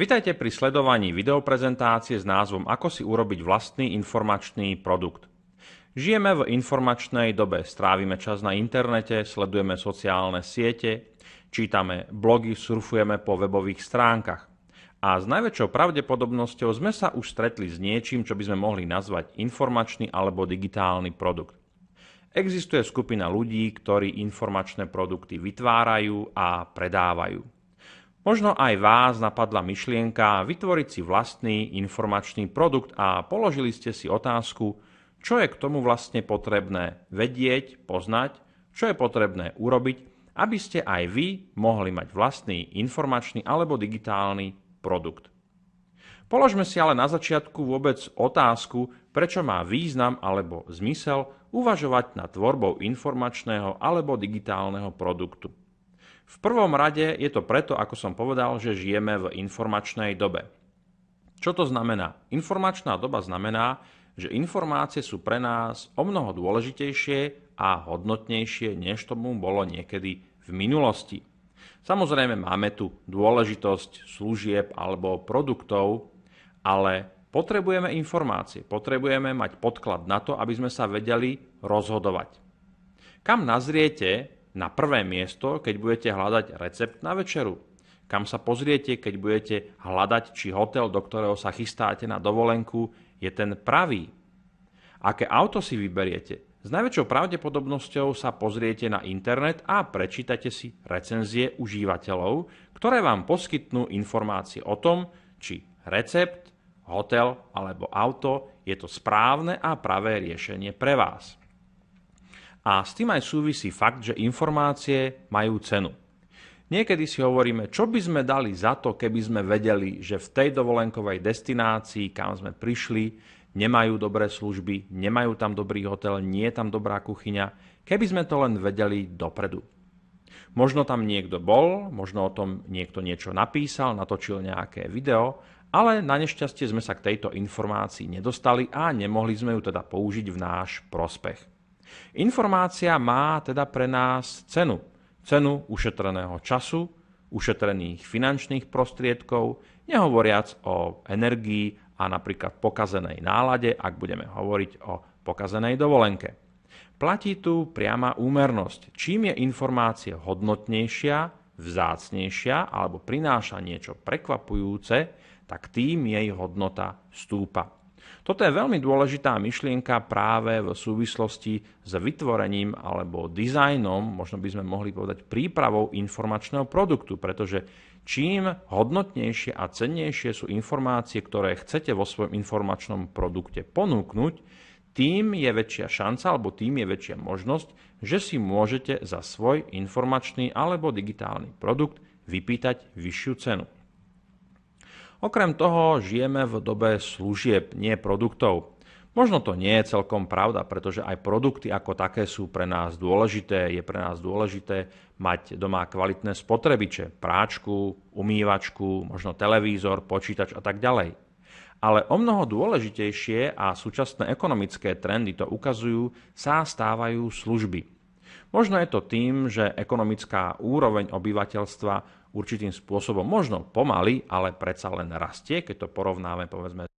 Vitajte pri sledovaní videoprezentácie s názvom Ako si urobiť vlastný informačný produkt. Žijeme v informačnej dobe, strávime čas na internete, sledujeme sociálne siete, čítame blogy, surfujeme po webových stránkach. A s najväčšou pravdepodobnosťou sme sa už stretli s niečím, čo by sme mohli nazvať informačný alebo digitálny produkt. Existuje skupina ľudí, ktorí informačné produkty vytvárajú a predávajú. Možno aj vás napadla myšlienka vytvoriť si vlastný informačný produkt a položili ste si otázku, čo je k tomu vlastne potrebné vedieť, poznať, čo je potrebné urobiť, aby ste aj vy mohli mať vlastný informačný alebo digitálny produkt. Položme si ale na začiatku vôbec otázku, prečo má význam alebo zmysel uvažovať nad tvorbou informačného alebo digitálneho produktu. V prvom rade je to preto, ako som povedal, že žijeme v informačnej dobe. Čo to znamená? Informačná doba znamená, že informácie sú pre nás o mnoho dôležitejšie a hodnotnejšie, než tomu bolo niekedy v minulosti. Samozrejme máme tu dôležitosť služieb alebo produktov, ale potrebujeme informácie, potrebujeme mať podklad na to, aby sme sa vedeli rozhodovať. Kam nazriete, na prvé miesto, keď budete hľadať recept na večeru, kam sa pozriete, keď budete hľadať, či hotel, do ktorého sa chystáte na dovolenku, je ten pravý. Aké auto si vyberiete? S najväčšou pravdepodobnosťou sa pozriete na internet a prečítate si recenzie užívateľov, ktoré vám poskytnú informácie o tom, či recept, hotel alebo auto je to správne a pravé riešenie pre vás. A s tým aj súvisí fakt, že informácie majú cenu. Niekedy si hovoríme, čo by sme dali za to, keby sme vedeli, že v tej dovolenkovej destinácii, kam sme prišli, nemajú dobré služby, nemajú tam dobrý hotel, nie je tam dobrá kuchyňa, keby sme to len vedeli dopredu. Možno tam niekto bol, možno o tom niekto niečo napísal, natočil nejaké video, ale na nešťastie sme sa k tejto informácii nedostali a nemohli sme ju teda použiť v náš prospech. Informácia má teda pre nás cenu. Cenu ušetreného času, ušetrených finančných prostriedkov, nehovoriac o energii a napríklad pokazenej nálade, ak budeme hovoriť o pokazenej dovolenke. Platí tu priama úmernosť. Čím je informácia hodnotnejšia, vzácnejšia alebo prináša niečo prekvapujúce, tak tým jej hodnota stúpa. Toto je veľmi dôležitá myšlienka práve v súvislosti s vytvorením alebo dizajnom, možno by sme mohli povedať prípravou informačného produktu, pretože čím hodnotnejšie a cennejšie sú informácie, ktoré chcete vo svojom informačnom produkte ponúknuť, tým je väčšia šanca alebo tým je väčšia možnosť, že si môžete za svoj informačný alebo digitálny produkt vypýtať vyššiu cenu. Okrem toho žijeme v dobe služieb, nie produktov. Možno to nie je celkom pravda, pretože aj produkty ako také sú pre nás dôležité. Je pre nás dôležité mať doma kvalitné spotrebiče, práčku, umývačku, možno televízor, počítač a tak ďalej. Ale o mnoho dôležitejšie a súčasné ekonomické trendy to ukazujú, sa stávajú služby. Možno je to tým, že ekonomická úroveň obyvateľstva určitým spôsobom, možno pomaly, ale predsa len rastie, keď to porovnáme povedzme